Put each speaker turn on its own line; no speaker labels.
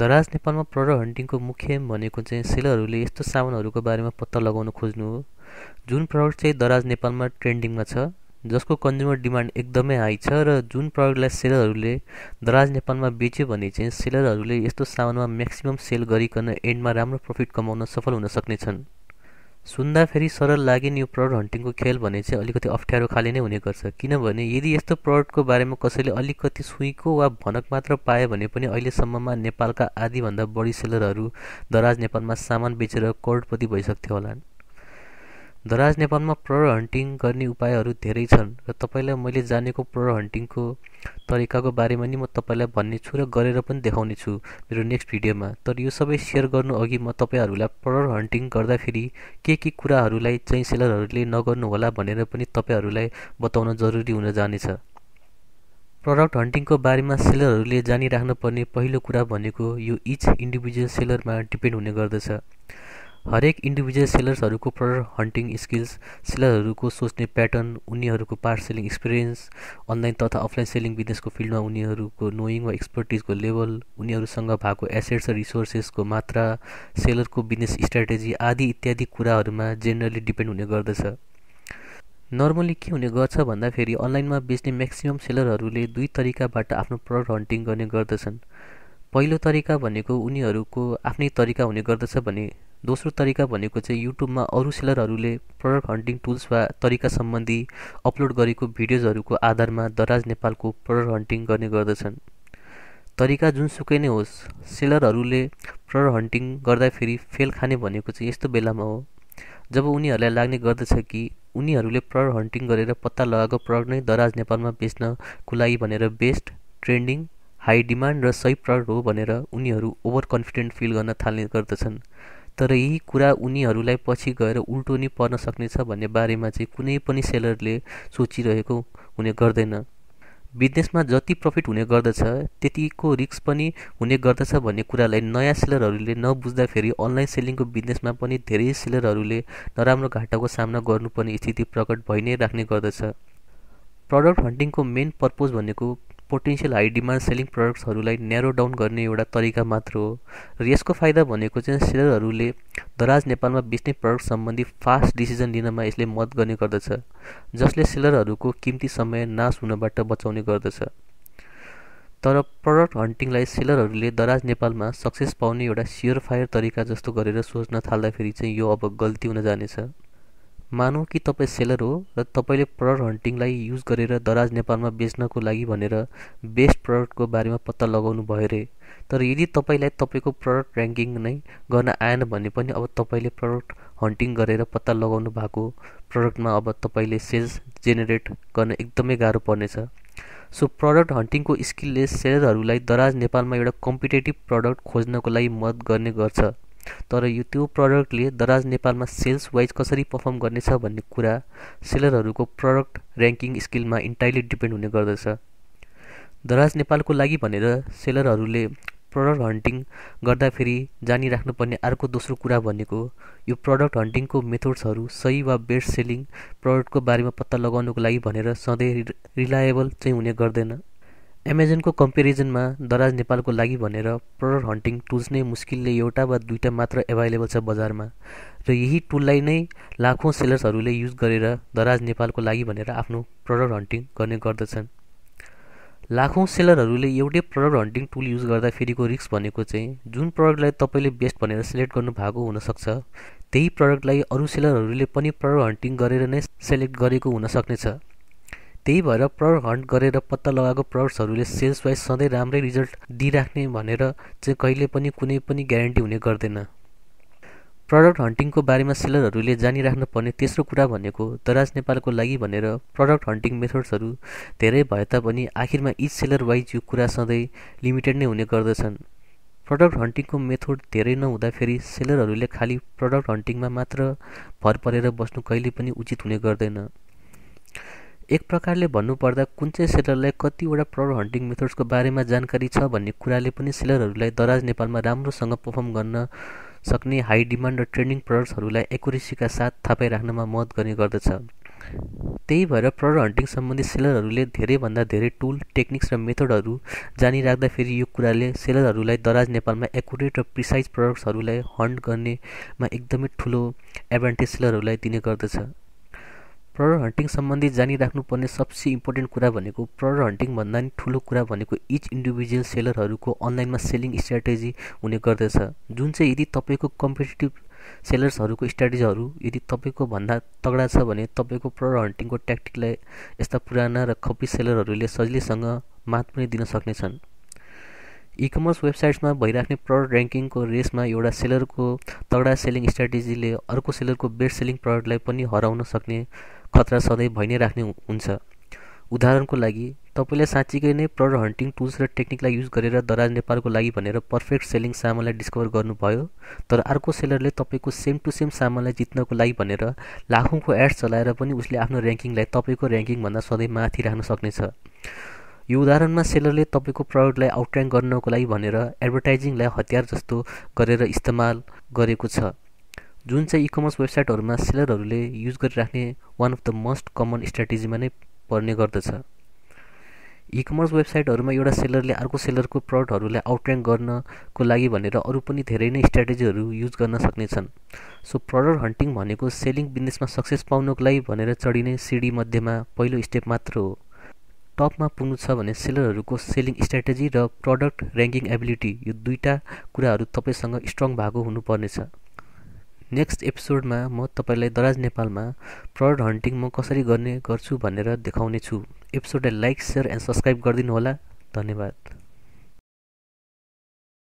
दराज नेपालमा प्रडर हन्टिङको मुख्य भनेको चाहिँ सेलरहरूले यस्तो सामानहरूको बारेमा पत्ता लगाउन खोज्नु हो जुन प्रडक्ट चाहिँ दराज नेपालमा ट्रेन्डिङमा छ जसको कन्ज्युमर डिमान्ड एकदमै हाई छ र जुन प्रडक्टलाई सेलरहरूले दराज नेपालमा बेच्यो भने चाहिँ सेलरहरूले यस्तो सामानमा म्याक्सिमम् सेल गरिकन एन्डमा राम्रो प्रफिट कमाउन सफल हुन सक्नेछन् सुन्दा फेरि सरल लागे यो प्रड हन्टिङको खेल भने चाहिँ अलिकति अप्ठ्यारो खाले नै हुने गर्छ किनभने यदि यस्तो प्रडको बारेमा कसैले अलिकति सुईको वा भनक मात्र पायो भने पनि अहिलेसम्ममा नेपालका आधीभन्दा बढी सेलरहरू दराज नेपालमा सामान बेचेर करोडपति भइसक्थ्यो होला दराज नेपालमा प्रर हन्टिङ गर्ने उपायहरू धेरै छन् र तपाईँलाई मैले जानेको प्रर हन्टिङको तरिकाको बारेमा नि म तपाईँलाई भन्ने छु र गरेर पनि देखाउने छु मेरो नेक्स्ट भिडियोमा तर यो सबै सेयर गर्नु अघि म तपाईँहरूलाई प्रर हन्टिङ गर्दाखेरि के के कुराहरूलाई चाहिँ सेलरहरूले नगर्नुहोला भनेर पनि तपाईँहरूलाई बताउन जरुरी हुन जानेछ प्रडक्ट हन्टिङको बारेमा सेलरहरूले जानिराख्नुपर्ने पहिलो कुरा भनेको यो इच इन्डिभिजुअल सेलरमा डिपेन्ड हुने गर्दछ हरेक इन्डिभिजुअल सेलर्सहरूको प्रडक्ट हन्टिङ स्किल्स सेलरहरूको सोच्ने प्याटर्न उनीहरूको पार्ट सेलिङ एक्सपिरियन्स अनलाइन तथा अफलाइन सेलिङ बिजनेसको फिल्डमा उनीहरूको नोइङ वा एक्सपर्टिजको लेभल उनीहरूसँग भएको एसेट्स र रिसोर्सेसको मात्रा सेलरको बिजनेस स्ट्राटेजी आदि इत्यादि कुराहरूमा जेनरली डिपेन्ड हुने गर्दछ नर्मली के हुने गर्छ भन्दाखेरि अनलाइनमा बेच्ने म्याक्सिमम् सेलरहरूले दुई तरिकाबाट आफ्नो प्रडक्ट हन्टिङ गर्ने गर्दछन् पहिलो तरिका भनेको उनीहरूको आफ्नै तरिका हुने गर्दछ भने दोस्रो तरिका भनेको चाहिँ युट्युबमा अरू सेलरहरूले प्रडक्ट हन्टिङ टुल्स वा तरिका सम्बन्धी अपलोड गरेको भिडियोजहरूको आधारमा दराज नेपालको प्रडक्ट हन्टिङ गर्ने गर्दछन् तरिका जुनसुकै नै होस् सेलरहरूले प्रडक्ट हन्टिङ गर्दाखेरि फेल खाने भनेको चाहिँ यस्तो बेलामा हो जब उनीहरूलाई लाग्ने गर्दछ कि उनीहरूले प्रडक्ट हन्टिङ गरेर पत्ता लगाएको प्रडक्ट नै दराज नेपालमा बेच्नको लागि भनेर बेस्ट ट्रेन्डिङ हाई डिमान्ड र सही प्रडक्ट हो भनेर उनीहरू ओभर कन्फिडेन्ट फिल गर्न थाल्ने गर्दछन् तर यही कुरा उनीहरूलाई पछि गएर उल्टो नै पर्न सक्नेछ भन्ने बारेमा चाहिँ कुनै पनि सेलरले सोचिरहेको हुने गर्दैन बिजनेसमा जति प्रफिट हुने गर्दछ त्यतिको रिक्स पनि हुने गर्दछ भन्ने कुरालाई नयाँ सेलरहरूले नबुझ्दाखेरि अनलाइन सेलिङको बिजनेसमा पनि धेरै सेलरहरूले नराम्रो घाटाको सामना गर्नुपर्ने स्थिति प्रकट भइ नै राख्ने गर्दछ प्रडक्ट हन्टिङको मेन पर्पोज भनेको पोटेन्सियल हाई डिमान्ड सेलिङ प्रडक्ट्सहरूलाई न्यारो डाउन गर्ने एउटा तरिका मात्र हो र यसको फाइदा भनेको चाहिँ सेलरहरूले दराज नेपालमा बेच्ने प्रडक्ट सम्बन्धी फास्ट डिसिजन लिनमा यसले मद्दत गर्ने गर्दछ जसले सेलरहरूको किम्ती समय नाश हुनबाट बचाउने गर्दछ तर प्रडक्ट हन्टिङलाई सेलरहरूले दराज नेपालमा सक्सेस पाउने एउटा सियर फायर तरिका जस्तो गरेर सोच्न थाल्दाखेरि चाहिँ यो अब गल्ती हुन जानेछ मानौ कि तपाईँ सेलर हो र तपाईँले प्रडक्ट हन्टिङलाई युज गरेर दराज नेपालमा बेच्नको लागि भनेर बेस्ट प्रडक्टको बारेमा पत्ता लगाउनु भयो अरे तर यदि तपाईँलाई तपाईँको प्रडक्ट ऱ्याङ्किङ नै गर्न आएन भने पनि अब तपाईँले प्रडक्ट हन्टिङ गरेर पत्ता लगाउनु भएको प्रडक्टमा अब तपाईँले सेल्स जेनेरेट गर्न एकदमै गाह्रो पर्नेछ सो प्रडक्ट हन्टिङको स्किलले सेलरहरूलाई दराज नेपालमा एउटा कम्पिटेटिभ प्रडक्ट खोज्नको लागि मद्दत गर्ने गर्छ तर यो त्यो प्रडक्टले दराज नेपालमा सेल्स वाइज कसरी पर्फर्म गर्नेछ भन्ने कुरा सेलरहरूको प्रडक्ट ऱ्याङ्किङ स्किलमा इन्टायरली डिपेन्ड हुने गर्दछ दराज नेपालको लागि भनेर सेलरहरूले प्रडक्ट हन्टिङ गर्दाखेरि जानी राख्नुपर्ने अर्को दोस्रो कुरा भनेको यो प्रडक्ट हन्टिङको मेथड्सहरू सही वा बेस्ट सेलिङ प्रडक्टको बारेमा पत्ता लगाउनुको लागि भनेर सधैँ रिलाएबल चाहिँ हुने गर्दैन एमाजोनको कम्पेरिजनमा दराज नेपालको लागि भनेर प्रडक्ट हन्टिङ टुल्स नै मुस्किलले एउटा वा दुईवटा मात्र एभाइलेबल छ बजारमा र यही टुललाई नै लाखौँ सेलर्सहरूले युज गरेर दराज नेपालको लागि भनेर आफ्नो प्रडक्ट हन्टिङ गर्ने गर्दछन् लाखौँ सेलरहरूले एउटै प्रडक्ट हन्टिङ टुल युज गर्दा फेरिको रिक्स भनेको चाहिँ जुन प्रडक्टलाई तपाईँले बेस्ट भनेर सेलेक्ट गर्नु भएको हुनसक्छ त्यही प्रडक्टलाई अरू सेलरहरूले पनि प्रडक्ट हन्टिङ गरेर नै सेलेक्ट गरेको हुनसक्नेछ त्यही भएर प्रड हन्ट गरेर पत्ता लगाएको प्रडक्ट्सहरूले सेल्स वाइज सधैँ राम्रै रिजल्ट दिइराख्ने भनेर चाहिँ कहिले पनि कुनै पनि ग्यारेन्टी हुने गर्दैन प्रडक्ट हन्टिङको बारेमा सेलरहरूले जानिराख्नु पर्ने तेस्रो कुरा भनेको दराज नेपालको लागि भनेर प्रडक्ट हन्टिङ मेथड्सहरू धेरै भए तापनि आखिरमा इच सेलर वाइज यो कुरा सधैँ लिमिटेड नै हुने गर्दछन् प्रडक्ट हन्टिङको मेथड धेरै फेरि सेलरहरूले खालि प्रडक्ट हन्टिङमा मात्र भर परेर बस्नु कहिले पनि उचित हुने गर्दैन एक प्रकारले भन्नुपर्दा कुन चाहिँ सेलरलाई कतिवटा प्राउड हन्टिङ मेथड्सको बारेमा जानकारी छ भन्ने कुराले पनि सेलरहरूलाई दराज नेपालमा राम्रोसँग पर्फर्म गर्न सक्ने हाई डिमान्ड र ट्रेनिङ प्रडक्ट्सहरूलाई एकुरेसीका साथ थापाइ राख्नमा मद्दत गर्ने गर्दछ त्यही भएर प्रडक्ट हन्टिङ सम्बन्धी सेलरहरूले धेरैभन्दा धेरै टुल टेक्निक्स र मेथडहरू जानिराख्दा फेरि यो कुराले सेलरहरूलाई दराज नेपालमा एकुरेट र प्रिसाइज प्रडक्ट्सहरूलाई हन्ट गर्नेमा एकदमै ठुलो एडभान्टेज सेलरहरूलाई दिने गर्दछ प्रर हन्टिङ सम्बन्धी जानिराख्नुपर्ने सबसे इम्पोर्टेन्ट कुरा भनेको प्रडर हन्टिङ भन्दा नि ठुलो कुरा भनेको इच इन्डिभिजुअल सेलरहरूको अनलाइनमा सेलिङ स्ट्राटेजी हुने गर्दछ जुन चाहिँ यदि तपाईँको कम्पिटेटिभ सेलर्सहरूको स्ट्राटेजीहरू यदि तपाईँको भन्दा तगडा छ भने तपाईँको प्रडर हन्टिङको ट्याक्टिकलाई यस्ता पुराना र खपी सेलरहरूले सजिलैसँग मात पनि दिन सक्नेछन् इकमर्स वेबसाइट्समा भइराख्ने प्रडक्ट ऱ्याङ्किङको रेसमा एउटा सेलरको तगडा सेलिङ स्ट्राटेजीले अर्को सेलरको बेस्ट सेलिङ प्रडक्टलाई पनि हराउन सक्ने खतरा सधैँ भइ नै राख्ने हुन्छ उदाहरणको लागि तपाईँले साँच्चीकै नै प्रड हन्टिङ टुल्स र टेक्निकलाई युज गरेर दराज नेपालको लागि भनेर पर्फेक्ट सेलिङ सामानलाई डिस्कभर गर्नुभयो तर अर्को सेलरले तपाईँको सेम टु सेम सामानलाई जित्नको लागि भनेर लाखौँको एड्स चलाएर पनि उसले आफ्नो ऱ्याङ्किङलाई तपाईँको ऱ्याङ्किङभन्दा सधैँ माथि राख्न सक्नेछ यो उदाहरणमा सेलरले तपाईँको प्रडक्टलाई आउटर्याङ्क गर्नको लागि भनेर एडभर्टाइजिङलाई हतियार जस्तो गरेर इस्तेमाल गरेको छ जुन चाहिँ इकमर्स वेबसाइटहरूमा सेलरहरूले युज गरिराख्ने one of the most common स्ट्राटेजीमा नै पर्ने गर्दछ इकमर्स वेबसाइटहरूमा एउटा सेलरले अर्को सेलरको प्रडक्टहरूलाई आउटऱ्याङ्क गर्नको लागि भनेर अरू पनि धेरै नै स्ट्राटेजीहरू युज गर्न सक्नेछन् सो प्रडक्ट हन्टिङ भनेको सेलिङ बिजनेसमा सक्सेस पाउनको लागि भनेर चढिने सिडी मध्येमा पहिलो स्टेप मात्र हो टपमा पुग्नु छ भने सेलरहरूको सेलिङ स्ट्राटेजी र प्रडक्ट ऱ्याङ्किङ एबिलिटी यो दुईवटा कुराहरू तपाईँसँग स्ट्रङ भएको हुनुपर्नेछ नेक्स्ट एपिसोडमा म तपाईँलाई दराज नेपालमा प्रड हन्टिङ म कसरी गर्ने गर्छु भनेर देखाउने छु एपिसोडलाई लाइक सेयर एन्ड सब्सक्राइब गरिदिनु होला धन्यवाद